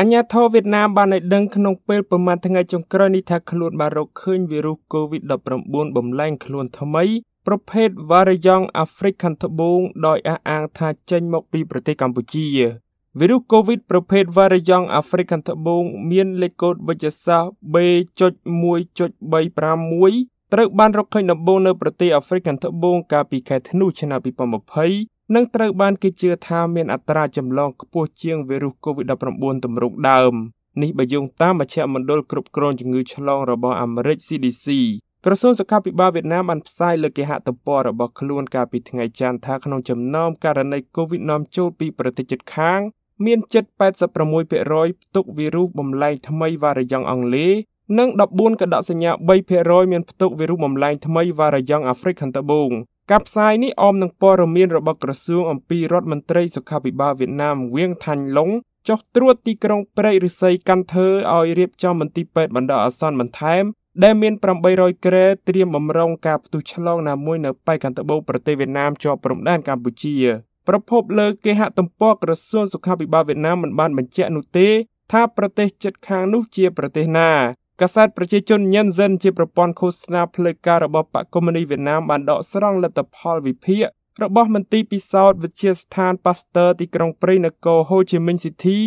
អញ្ញាធរវៀតណាមបានឲ្យដឹងក្នុងពេលប្រមាណថ្ងៃចុងក្រោយនេះថាខ្លួនបានរកឃើញវីរុស COVID-19 បំលែងខ្លួនថ្មីប្រភេទ Variant អាហ្វ្រិកខាងត្បូងដោយអះអាងថាចេញមកពីប្រទេសកម្ពុជាវីរុស COVID ប្រភេទ Variant អាហ្វ្រិកខាងត្បូងមានលេខកូដវិទ្យាសាស្ត្រ B.1.351 ត្រូវបានរកឃើញដំបូងនៅប្រទេសអាហ្វ្រិកខាងត្បូងកាលពីខែធ្នូឆ្នាំ2020និងត្រូវបានគេជឿថាមានអត្រាចម្លងខ្ពស់ជាងវីរុស COVID-19 ទម្រង់ដើម នេះបើយោងតាមមជ្ឈមណ្ឌលគ្រប់គ្រងជំងឺ ឆ្លងរបស់អាមេរិក CDC ក្រសួងសុខាភិបាលវៀតណាមបានផ្សាយលើគេហទំព័ររបស់ខ្លួន កាលពីថ្ងៃច័ន្ទថាក្នុងចំណោមករណី COVID នាំចូលពីប្រទេសជិតខាង មានជិត86%ផ្ទុកវីរុសបំលែងថ្មីវ៉ារីយ៉ង់អង់គ្លេសនិង14កដកសញ្ញា3%មានផ្ទុកវីរុសបំលែងថ្មីវ៉ារីយ៉ង់អាហ្វ្រិកខាងត្បូងការផ្សាយនេះអមនឹងព័ត៌មានរបស់ក្រសួងអំពីរដ្ឋមន្ត្រីសុខាភិបាលវៀតណាមវៀងថាញ់ឡុងចុះត្រួតទីក្រុងព្រៃរិស័យកាន់ធើឲ្យរៀបចំមន្ទីរពេទ្យបណ្ដោះអាសន្នបន្ថែមដែលមាន800ក្រែត្រៀមបំរុងការផ្ទុះឆ្លងណាមួយនៅប៉ែកខាងត្បូងប្រទេសវៀតណាមជាប់ព្រំដែនកម្ពុជាប្រភពលើគេហទំព័រក្រសួងសុខាភិបាលវៀតណាមមិនបានបញ្ជាក់នោះទេ ថាប្រទេសជិតខាងនោះជាប្រទេសណាកាសែតប្រជាជនញិនសិនជាប្រព័ន្ធឃោសនាផ្លូវការរបស់បកកុម្មុយនីវៀតណាមបានដកស្រង់លទ្ធផលវិភាគរបស់មន្ទីរពិសោធន៍វិទ្យាស្ថានប៉ាស្ទ័រទីក្រុងព្រៃនគរហូជីមិញស៊ីធី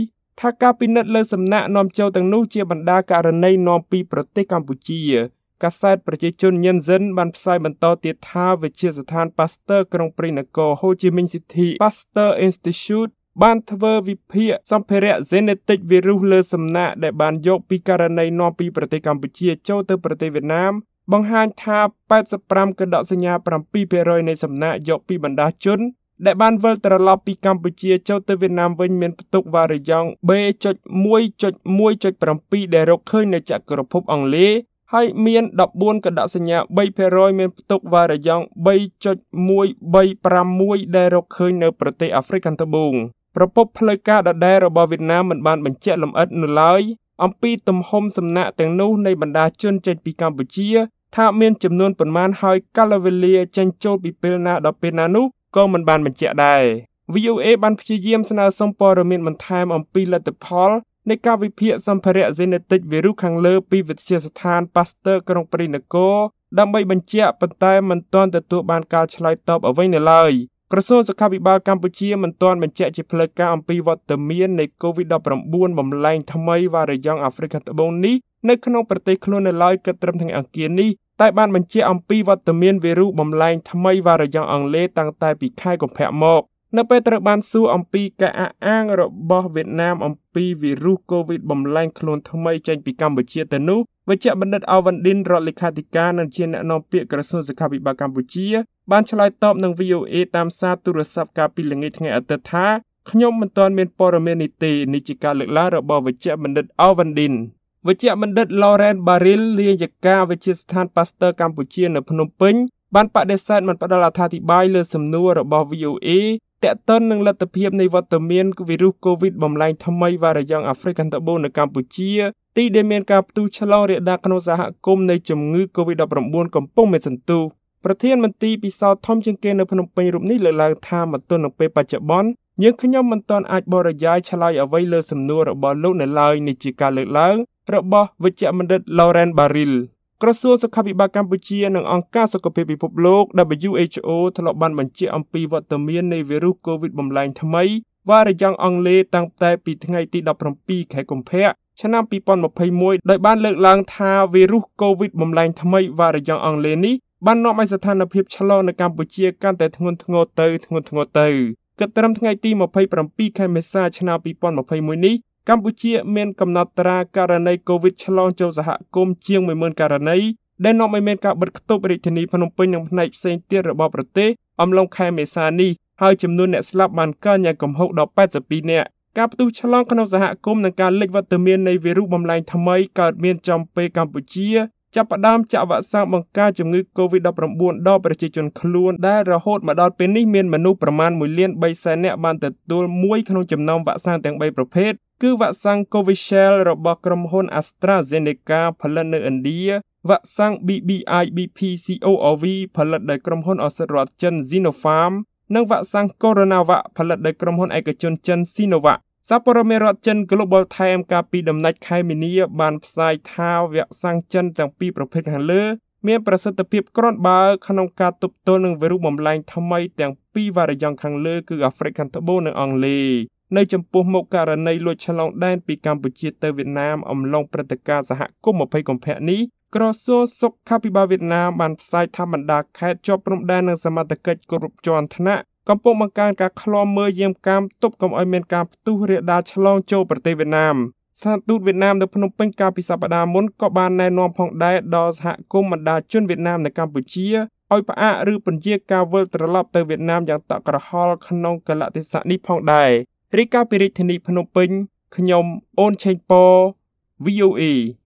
ថាការពិនិត្យលើសំណាក់នាំចូលទាំងនោះជាបណ្ដាករណីនាំពីប្រទេសកម្ពុជាកាសែតប្រជាជនញិនសិនបានផ្សាយបន្តទៀតថាវិទ្យាស្ថានប៉ាស្ទ័រក្រុងព្រៃនគរហូជីមិញស៊ីធី Pasteur Institute បានធ្វើវិភាគសម្ភារៈ genetic virus លើសំណាក់ដែលបានយកពីករណីនាំពីប្រទេសកម្ពុជាចូលទៅប្រទេសវៀតណាមបង្ហាញថា85កដកសញ្ញា7%នៃសំណាក់យកពីបណ្ដាជនដែលបានវិលត្រឡប់ពីកម្ពុជាចូលទៅវៀតណាមវិញមានផ្ទុកវ៉ារីយ៉ង់ B.1.1.7 ដែលរកឃើញនៅចក្រភពអង់គ្លេសហើយមាន14កដកសញ្ញា3%មានផ្ទុកវ៉ារីយ៉ង់3.1356ដែលរកឃើញនៅប្រទេសអាហ្វ្រិកខាងត្បូងប្រពន្ធផ្លូវការដដែលរបស់វៀតណាមមិនបានបញ្ជាក់លម្អិតនៅឡើយអំពីទំហំសំណាក់ទាំងនោះ នៃបណ្ដាជនចេញពីកម្ពុជាថាមានចំនួនប៉ុន្មានហើយកាលវេលាចេញចូលពីពេលណាដល់ពេលណានោះក៏មិនបានបញ្ជាក់ដែរ VOA បានព្យាយាមស្នើសុំព័ត៌មានបន្ថែមអំពីលទ្ធផលនៃការវិភាគសម្ភារៈ genetic វីរុសខាងលើពីវិទ្យាស្ថាន Pasteur ក្រុងព្រីនគរដើម្បីបញ្ជាក់ប៉ុន្តែមិនទាន់ទទួលបានការឆ្លើយតបអ្វីនៅឡើយក្រសួងសុខាភិបាលកម្ពុជាមិនទាន់បញ្ជាក់ជាផ្លូវការអំពីវត្តមាននៃ COVID-19 បំលែងថ្មីវ៉ារីយ៉ង់អាហ្វ្រិកខាងត្បូងនេះនៅក្នុងប្រទេសខ្លួននៅឡើយគិតត្រឹមថ្ងៃអង្គារនេះតែបានបញ្ជាក់អំពីវត្តមានវីរុសបំលែងថ្មីវ៉ារីយ៉ង់អង់គ្លេសតាំងតែពីខែកុម្ភៈមកនៅពេលត្រូវបានសួរអំពីការអះអាងរបស់វៀតណាមអំពីវីរុសកូវីដបំលែងខ្លួនថ្មីចេញពីកម្ពុជាទៅនោះវេជ្ជបណ្ឌិតអាវ៉ាន់ឌិនរដ្ឋលេខាធិការនិងជាអ្នកនាំពាក្យក្រសួងសុខាភិបាលកម្ពុជាបានឆ្លើយតបនឹង VOA តាមសារទូរស័ព្ទកាលពីល្ងាចថ្ងៃអាទិត្យថាខ្ញុំមិនទាន់មានព័ត៌មាននេះទេនេះជាការលើកឡើងរបស់វេជ្ជបណ្ឌិតអាវ៉ាន់ឌិនវេជ្ជបណ្ឌិត Lauren Baril នាយិកាវិទ្យាស្ថាន Pasteur កម្ពុជានៅភ្នំពេញបានបដិសេធមិនផ្ដល់អត្ថាធិប្បាយលើសំណួររបស់ VOA តាក់ទិននឹងលទ្ធភាពនៃវត្តមានវីរុស COVID បំលែងថ្មីវ៉ារីយ៉ង់អាហ្វ្រិកខាងត្បូងនៅកម្ពុជាទីដែលមានការផ្ទុះឆ្លងរាលដាលក្នុងសហគមន៍នៃជំងឺ COVID-19 កំពុងមានសន្ទុះប្រធានមន្ត្រីពិសោធន៍ធំជាងគេនៅភ្នំពេញរូបនេះលើកឡើងថាមកទល់នឹងពេលបច្ចុប្បន្នយើងខ្ញុំមិនទាន់អាចបរិយាយឆ្លើយអ្វីលើសំណួររបស់លោកនៅឡើយនេះជាការលើកឡើងរបស់វិជ្ជបណ្ឌិត Lauren Baril ក្រសួងសុខាភិបាលកម្ពុជានិងអង្គការសុខភាពពិភពលោក WHO ធ្លាប់បានបញ្ជាក់អំពីវត្តមាននៃវីរុស COVID បំលែងថ្មីវ៉ារីយ៉ាងអង់គ្លេសតាំងតែពីថ្ងៃទី17ខែកុម្ភៈឆ្នាំ2021ដោយបានលើកឡើងថាវីរុស COVID បំលែងថ្មីវ៉ារីយ៉ាងអង់គ្លេសនេះបាននាំឲ្យស្ថានភាពឆ្លងនៅកម្ពុជាកាន់តែធ្ងន់ធ្ងរទៅធ្ងន់ធ្ងរទៅគិតត្រឹមថ្ងៃទី27ខែមេសាឆ្នាំ2021នេះកម្ពុជាមានកំណត់ត្រាករណី COVID ឆ្លងចូលសហគមន៍ជាង10000ករណីដែលនាំឲ្យមានការបិទគប់រាជធានីភ្នំពេញនិងផ្នែកផ្សេងទៀតរបស់ប្រទេសអំឡុងខែមេសានេះហើយចំនួនអ្នកស្លាប់បានកើនយ៉ាងគំហុកដល់82នាក់ការផ្ទុះឆ្លងក្នុងសហគមន៍និងការលេចវត្តមាននៃវីរុសបំលែងថ្មីកើតមានចំពេលកម្ពុជាចាប់ផ្ដើមចាក់វ៉ាក់សាំងបង្ការជំងឺ Covid-19 ដល់ប្រជាជនខ្លួនដែលរហូតមកដល់ពេលនេះមានមនុស្សប្រមាណ1លាន3សែននាក់បានទទួលមួយក្នុងចំណោមវ៉ាក់សាំងទាំង3ប្រភេទគឺវ៉ាក់សាំង Covishield របស់ក្រុមហ៊ុន AstraZeneca ផលិតនៅឥណ្ឌាវ៉ាក់សាំង BBI BPCOV ផលិតដោយក្រុមហ៊ុនឱសថរដ្ឋចិន Sinopharm និងវ៉ាក់សាំង CoronaVac ផលិតដោយក្រុមហ៊ុនឯកជនចិន Sinovac សាព័រមេរដ្ឋចិន Global Time កាលពីដំណាច់ខែមីនាបានផ្សាយថាវ៉ាក់សាំងចិនទាំងពីរប្រភេទខាងលើ មានប្រសិទ្ធភាពគ្រាន់បើក្នុងការទប់ទល់នឹងវីរុសបំលែងថ្មីទាំងពីរវ៉ារីយ៉ង់ខាងលើគឺអាហ្វ្រិកខាងត្បូងនិងអង់គ្លេសនៅចំពោះមុខករណីលួចឆ្លងដែនពីកម្ពុជាទៅវៀតណាមអំឡុងព្រឹត្តិការណ៍សហគមន៍20កុម្ភៈនេះក្រសួងសុខាភិបាលវៀតណាមបានផ្សាយថាបណ្ដាខេត្តជាប់ព្រំដែននិងសមត្ថកិច្ចគ្រប់ជាន់ថ្នាក់កំពុងបង្កើនការឃ្លាំមើលយាមកាមទប់កុំឲ្យមានការផ្ទុះរាលដាលឆ្លងចូលប្រទេសវៀតណាមស្ថានទូតវៀតណាមនៅភ្នំពេញកាលពីសប្តាហ៍មុនក៏បានណែនាំផងដែរដល់សហគមន៍បណ្ដាជនវៀតណាមនៅកម្ពុជាឲ្យផ្អាកឬពន្យាការវិលត្រឡប់ទៅវៀតណាមយ៉ាងតក់ក្រហល់ក្នុងកលៈទេសៈនេះផងដែររាយការណ៍ពីរាជធានីភ្នំពេញខ្ញុំអូនឆេងព VOA